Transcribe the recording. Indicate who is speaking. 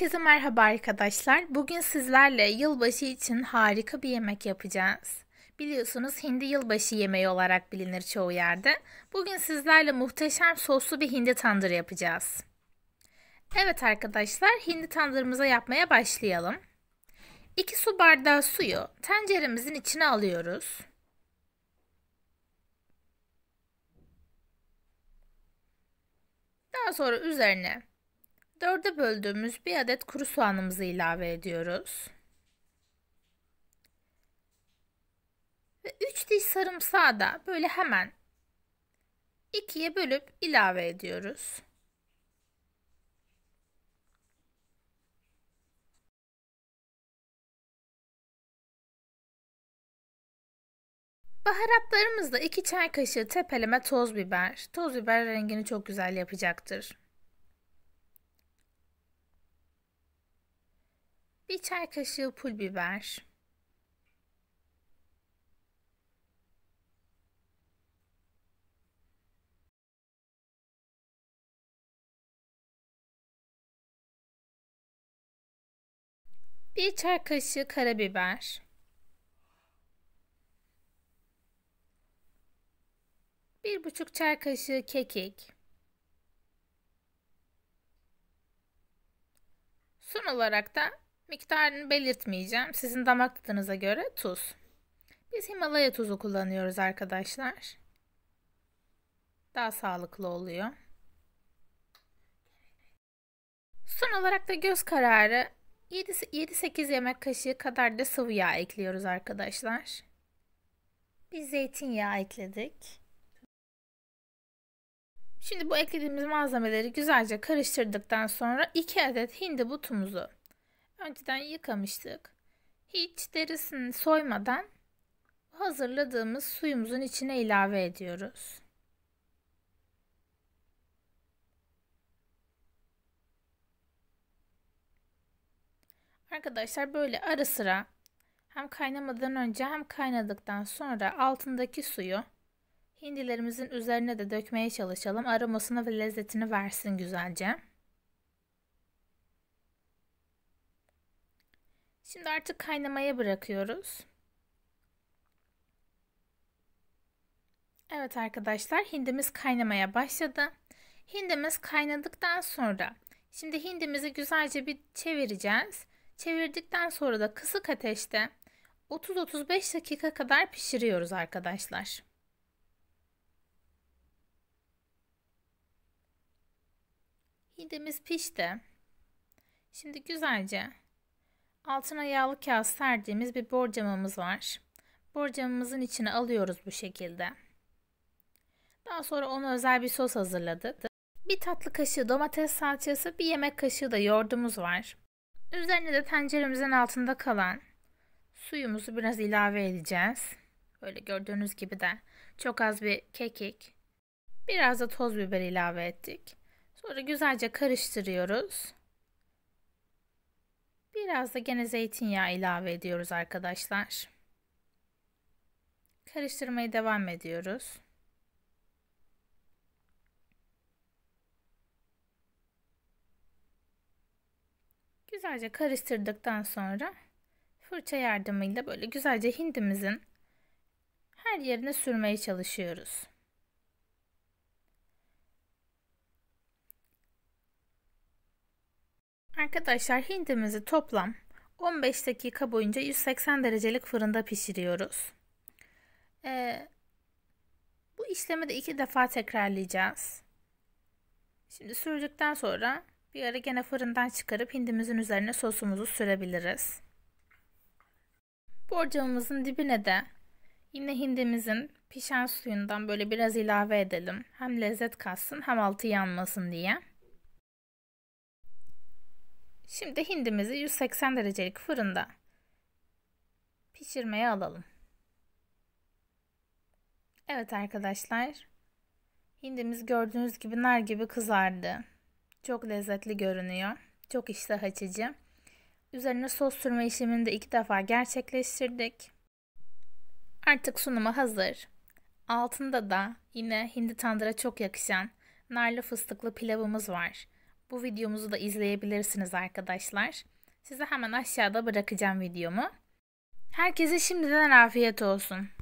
Speaker 1: Herkese merhaba arkadaşlar. Bugün sizlerle yılbaşı için harika bir yemek yapacağız. Biliyorsunuz hindi yılbaşı yemeği olarak bilinir çoğu yerde. Bugün sizlerle muhteşem soslu bir hindi tandır yapacağız. Evet arkadaşlar hindi tandırımıza yapmaya başlayalım. 2 su bardağı suyu tenceremizin içine alıyoruz. Daha sonra üzerine Dörde böldüğümüz bir adet kuru soğanımızı ilave ediyoruz. Ve üç diş sarımsağı da böyle hemen ikiye bölüp ilave ediyoruz. Baharatlarımızda 2 çay kaşığı tepeleme toz biber. Toz biber rengini çok güzel yapacaktır. 1 çay kaşığı pul biber. Bir çay kaşığı karabiber. Bir buçuk çay kaşığı kekik. Son olarak da Miktarını belirtmeyeceğim. Sizin damak tadınıza göre tuz. Biz Himalaya tuzu kullanıyoruz arkadaşlar. Daha sağlıklı oluyor. Son olarak da göz kararı 7-8 yemek kaşığı kadar da sıvı yağ ekliyoruz arkadaşlar. Biz zeytinyağı ekledik. Şimdi bu eklediğimiz malzemeleri güzelce karıştırdıktan sonra 2 adet hindi butumuzu önceden yıkamıştık. Hiç derisini soymadan hazırladığımız suyumuzun içine ilave ediyoruz. Arkadaşlar böyle ara sıra hem kaynamadan önce hem kaynadıktan sonra altındaki suyu hindilerimizin üzerine de dökmeye çalışalım. Aromasını ve lezzetini versin güzelce. Şimdi artık kaynamaya bırakıyoruz. Evet arkadaşlar hindimiz kaynamaya başladı. Hindimiz kaynadıktan sonra şimdi hindimizi güzelce bir çevireceğiz. Çevirdikten sonra da kısık ateşte 30-35 dakika kadar pişiriyoruz arkadaşlar. Hindimiz pişti. Şimdi güzelce Altına yağlı kağıt serdiğimiz bir borcamamız var. Borcamımızın içine alıyoruz bu şekilde. Daha sonra ona özel bir sos hazırladık. Bir tatlı kaşığı domates salçası, bir yemek kaşığı da yoğurdumuz var. Üzerine de tenceremizin altında kalan suyumuzu biraz ilave edeceğiz. Böyle gördüğünüz gibi de çok az bir kekik, biraz da toz biber ilave ettik. Sonra güzelce karıştırıyoruz. Biraz da gene zeytinyağı ilave ediyoruz arkadaşlar. Karıştırmaya devam ediyoruz. Güzelce karıştırdıktan sonra fırça yardımıyla böyle güzelce hindimizin her yerine sürmeye çalışıyoruz. Arkadaşlar hindimizi toplam 15 dakika boyunca 180 derecelik fırında pişiriyoruz. Ee, bu işlemi de iki defa tekrarlayacağız. Şimdi sürdükten sonra bir ara gene fırından çıkarıp hindimizin üzerine sosumuzu sürebiliriz. Borcamımızın dibine de yine hindimizin pişen suyundan böyle biraz ilave edelim. Hem lezzet katsın hem altı yanmasın diye. Şimdi hindimizi 180 derecelik fırında pişirmeye alalım. Evet arkadaşlar. Hindimiz gördüğünüz gibi nar gibi kızardı. Çok lezzetli görünüyor. Çok iştah açıcı. Üzerine sos sürme işlemini de iki defa gerçekleştirdik. Artık sunuma hazır. Altında da yine hindi tandıra çok yakışan narlı fıstıklı pilavımız var. Bu videomuzu da izleyebilirsiniz arkadaşlar. Size hemen aşağıda bırakacağım videomu. Herkese şimdiden afiyet olsun.